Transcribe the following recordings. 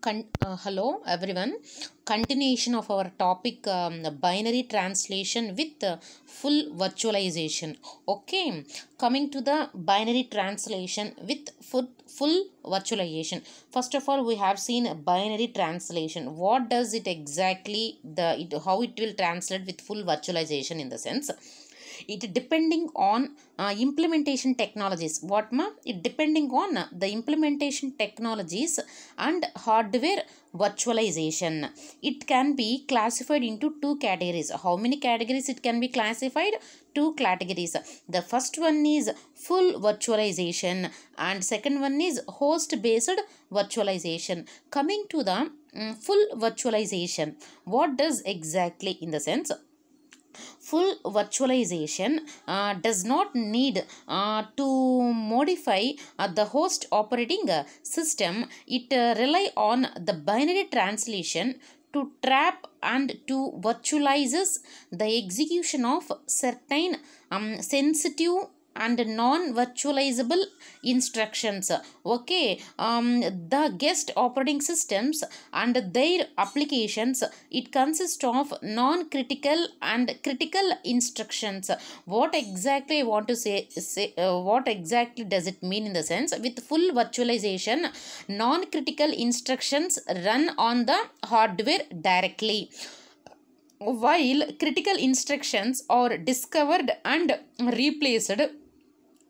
Con uh, hello everyone continuation of our topic um, binary translation with uh, full virtualization okay coming to the binary translation with full, full virtualization first of all we have seen binary translation what does it exactly the it, how it will translate with full virtualization in the sense it depending on uh, implementation technologies what ma it depending on the implementation technologies and hardware virtualization it can be classified into two categories how many categories it can be classified two categories the first one is full virtualization and second one is host based virtualization coming to the um, full virtualization what does exactly in the sense full virtualization uh, does not need uh, to modify uh, the host operating uh, system. It uh, rely on the binary translation to trap and to virtualizes the execution of certain um, sensitive and non-virtualizable instructions. Okay, um, the guest operating systems and their applications, it consists of non-critical and critical instructions. What exactly I want to say, say uh, what exactly does it mean in the sense? With full virtualization, non-critical instructions run on the hardware directly while critical instructions are discovered and replaced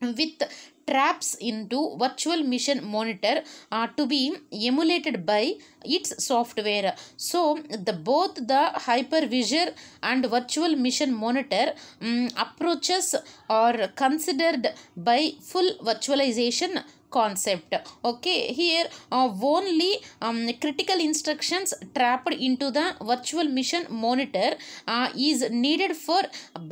with traps into virtual mission monitor uh, to be emulated by its software so the both the hypervisor and virtual mission monitor um, approaches are considered by full virtualization concept okay here uh, only um, critical instructions trapped into the virtual mission monitor uh, is needed for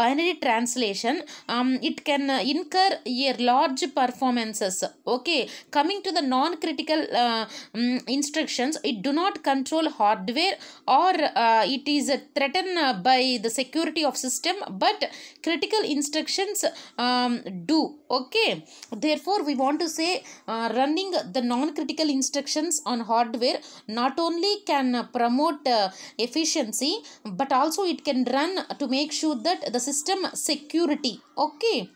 binary translation um, it can uh, incur a large performances okay coming to the non-critical uh, um, instructions it do not control hardware or uh, it is threatened uh, by the security of system but critical instructions um, do okay therefore we want to say uh, running the non-critical instructions on hardware not only can promote uh, efficiency but also it can run to make sure that the system security okay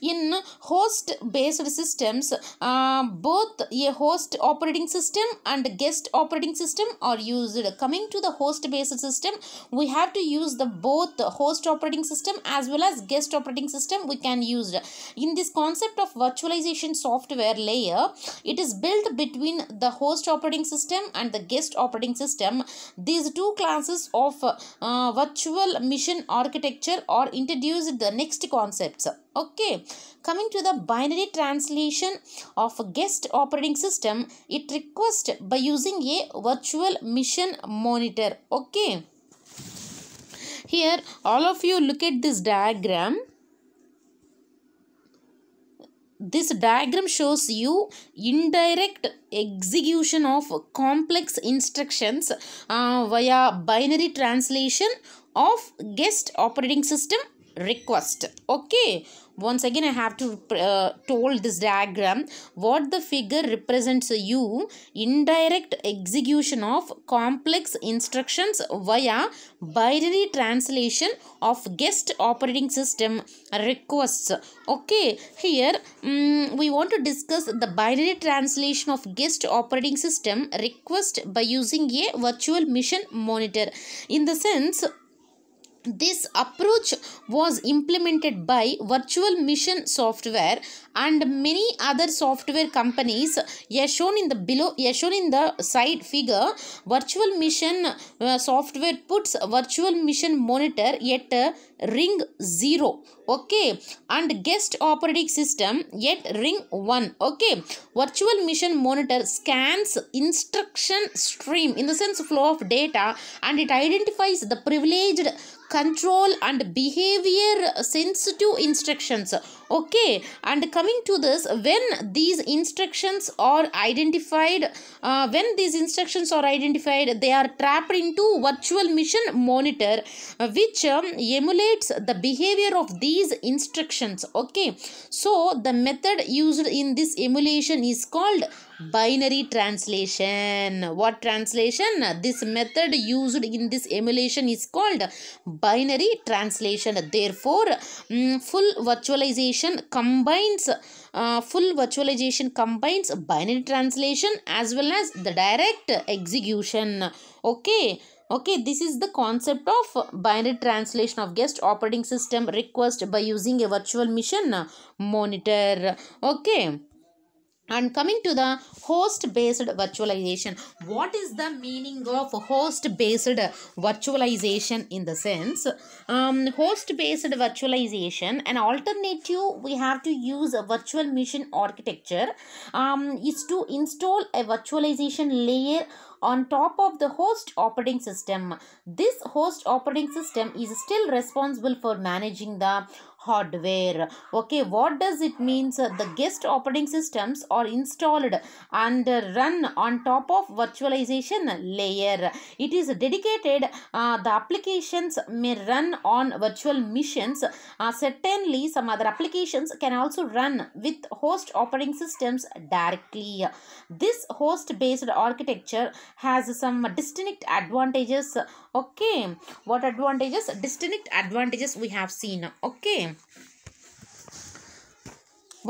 in host-based systems, uh, both a host operating system and guest operating system are used. Coming to the host-based system, we have to use the both host operating system as well as guest operating system we can use. In this concept of virtualization software layer, it is built between the host operating system and the guest operating system. These two classes of uh, virtual mission architecture are introduced the next concepts. Okay, coming to the binary translation of a guest operating system, it requests by using a virtual mission monitor. Okay, here all of you look at this diagram this diagram shows you indirect execution of complex instructions uh, via binary translation of guest operating system request okay once again I have to uh, told this diagram what the figure represents you indirect execution of complex instructions via binary translation of guest operating system requests okay here um, we want to discuss the binary translation of guest operating system request by using a virtual machine monitor in the sense this approach was implemented by Virtual Mission Software and many other software companies as shown in the below as shown in the side figure. Virtual Mission uh, software puts Virtual Mission monitor at ring 0 okay and guest operating system at ring 1 okay virtual mission monitor scans instruction stream in the sense flow of data and it identifies the privileged control and behavior sensitive instructions okay and coming to this when these instructions are identified uh, when these instructions are identified they are trapped into virtual machine monitor uh, which um, emulates the behavior of these instructions okay so the method used in this emulation is called binary translation what translation this method used in this emulation is called binary translation therefore mm, full virtualization combines uh, full virtualization combines binary translation as well as the direct execution okay okay this is the concept of binary translation of guest operating system request by using a virtual machine monitor okay and coming to the host based virtualization what is the meaning of host based virtualization in the sense um, host based virtualization an alternative we have to use a virtual machine architecture um, is to install a virtualization layer on top of the host operating system. This host operating system is still responsible for managing the hardware okay what does it means the guest operating systems are installed and run on top of virtualization layer it is dedicated uh, the applications may run on virtual machines uh, certainly some other applications can also run with host operating systems directly this host based architecture has some distinct advantages okay what advantages distinct advantages we have seen okay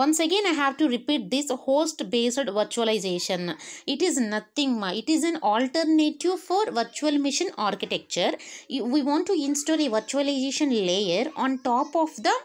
once again i have to repeat this host based virtualization it is nothing it is an alternative for virtual machine architecture we want to install a virtualization layer on top of the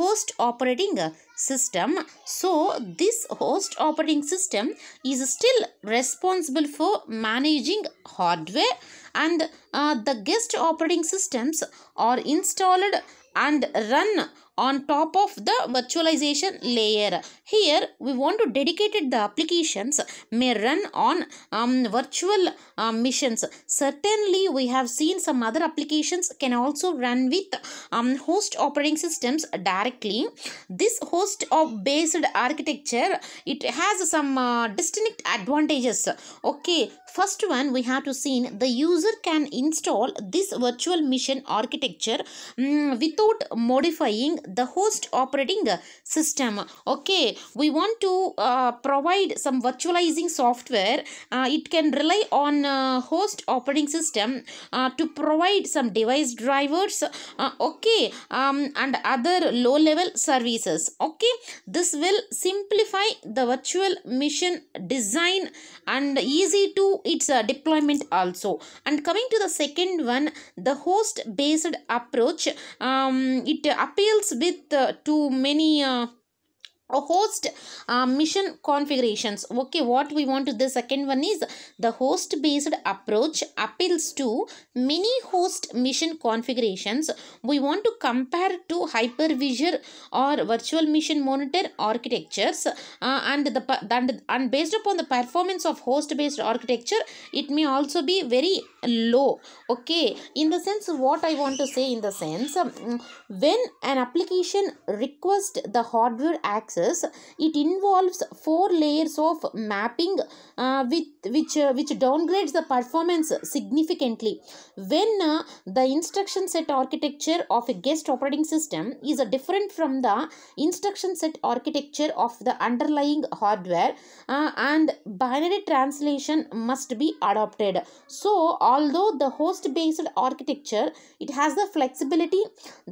host operating system. So, this host operating system is still responsible for managing hardware and uh, the guest operating systems are installed and run on top of the virtualization layer. Here we want to dedicate the applications may run on um, virtual uh, missions. Certainly we have seen some other applications can also run with um, host operating systems directly. This host of based architecture it has some uh, distinct advantages. Okay first one we have to seen the user can install this virtual mission architecture um, without modifying the host operating uh, system okay we want to uh, provide some virtualizing software uh, it can rely on uh, host operating system uh, to provide some device drivers uh, okay um, and other low level services okay this will simplify the virtual mission design and easy to its deployment also and coming to the second one the host based approach um, it appeals with uh, too many uh, host uh, mission configurations okay what we want to the second one is the host based approach appeals to many host mission configurations we want to compare to hypervisor or virtual mission monitor architectures uh, and the and, and based upon the performance of host based architecture it may also be very low okay in the sense what i want to say in the sense um, when an application requests the hardware access process it involves four layers of mapping uh, with which uh, which downgrades the performance significantly when uh, the instruction set architecture of a guest operating system is uh, different from the instruction set architecture of the underlying hardware uh, and binary translation must be adopted so although the host based architecture it has the flexibility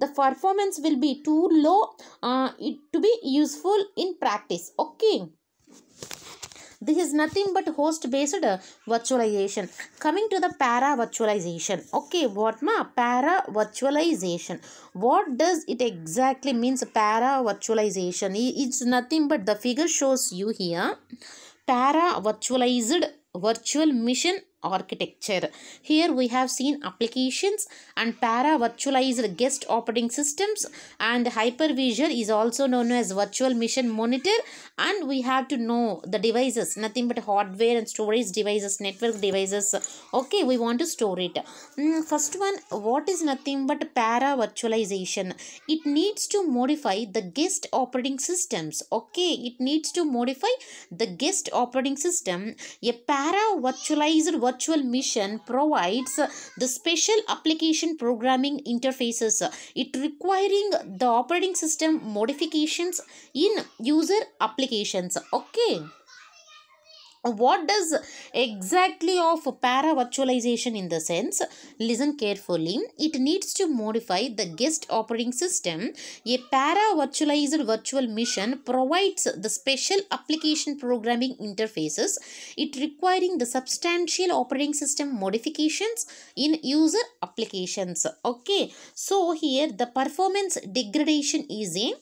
the performance will be too low uh, it, to be useful useful in practice. Okay. This is nothing but host-based virtualization. Coming to the para-virtualization. Okay, what ma? Para-virtualization. What does it exactly means para-virtualization? It's nothing but the figure shows you here. Para-virtualized virtual machine architecture. Here we have seen applications and para-virtualized guest operating systems and hypervisor is also known as virtual mission monitor and we have to know the devices nothing but hardware and storage devices network devices okay we want to store it mm, first one what is nothing but para virtualization it needs to modify the guest operating systems okay it needs to modify the guest operating system a para virtualized virtual virtual mission provides the special application programming interfaces. It requiring the operating system modifications in user applications. Okay what does exactly of para virtualization in the sense listen carefully it needs to modify the guest operating system a para virtualized virtual machine provides the special application programming interfaces it requiring the substantial operating system modifications in user applications okay so here the performance degradation is a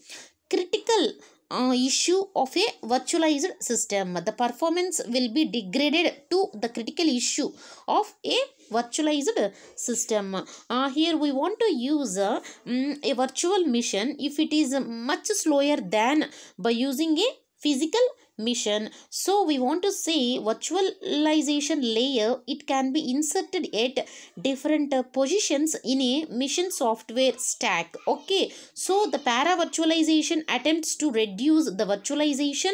critical uh, issue of a virtualized system. The performance will be degraded to the critical issue of a virtualized system. Uh, here we want to use uh, um, a virtual machine if it is much slower than by using a physical mission. So we want to say virtualization layer, it can be inserted at different uh, positions in a mission software stack. Okay. So the para virtualization attempts to reduce the virtualization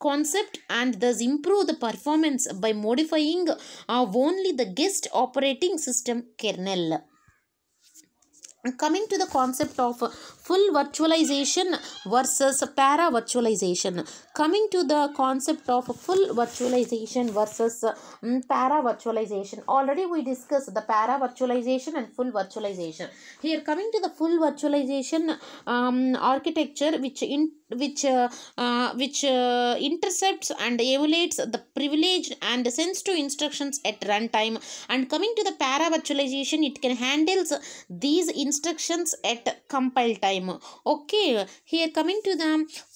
concept and thus improve the performance by modifying uh, only the guest operating system kernel coming to the concept of full virtualization versus para virtualization coming to the concept of full virtualization versus mm, para virtualization already we discussed the para virtualization and full virtualization here coming to the full virtualization um, architecture which in which uh, uh, which uh, intercepts and emulates the privilege and sends to instructions at runtime and coming to the para virtualization it can handles these instructions at compile time time okay here coming to the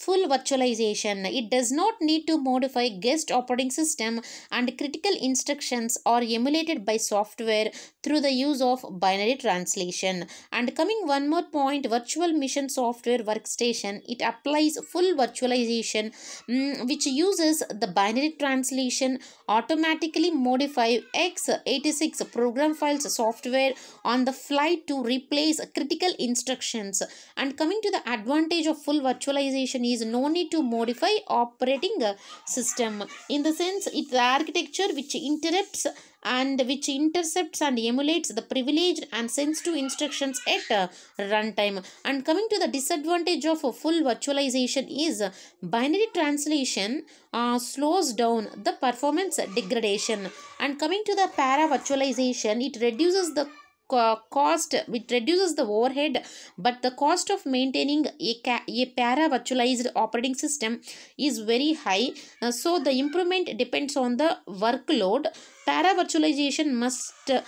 full virtualization it does not need to modify guest operating system and critical instructions are emulated by software through the use of binary translation and coming one more point virtual mission software workstation it applies full virtualization mm, which uses the binary translation automatically modify x86 program files software on the fly to replace critical instructions and coming to the advantage of full virtualization is no need to modify operating uh, system. In the sense, it's the architecture which interrupts and which intercepts and emulates the privileged and sends to instructions at uh, runtime. And coming to the disadvantage of full virtualization is binary translation uh, slows down the performance degradation. And coming to the para virtualization, it reduces the cost which reduces the overhead but the cost of maintaining a, a para virtualized operating system is very high uh, so the improvement depends on the workload para virtualization must uh,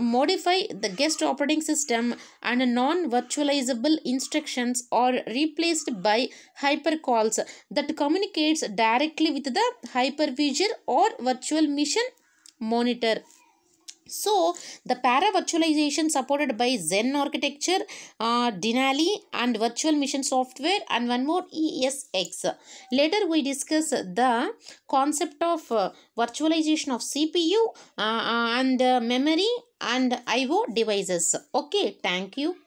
modify the guest operating system and non virtualizable instructions are replaced by hypercalls that communicates directly with the hypervisor or virtual mission monitor so, the para virtualization supported by Zen architecture, uh, Denali and virtual Machine software and one more ESX. Later, we discuss the concept of uh, virtualization of CPU uh, uh, and uh, memory and IO devices. Okay, thank you.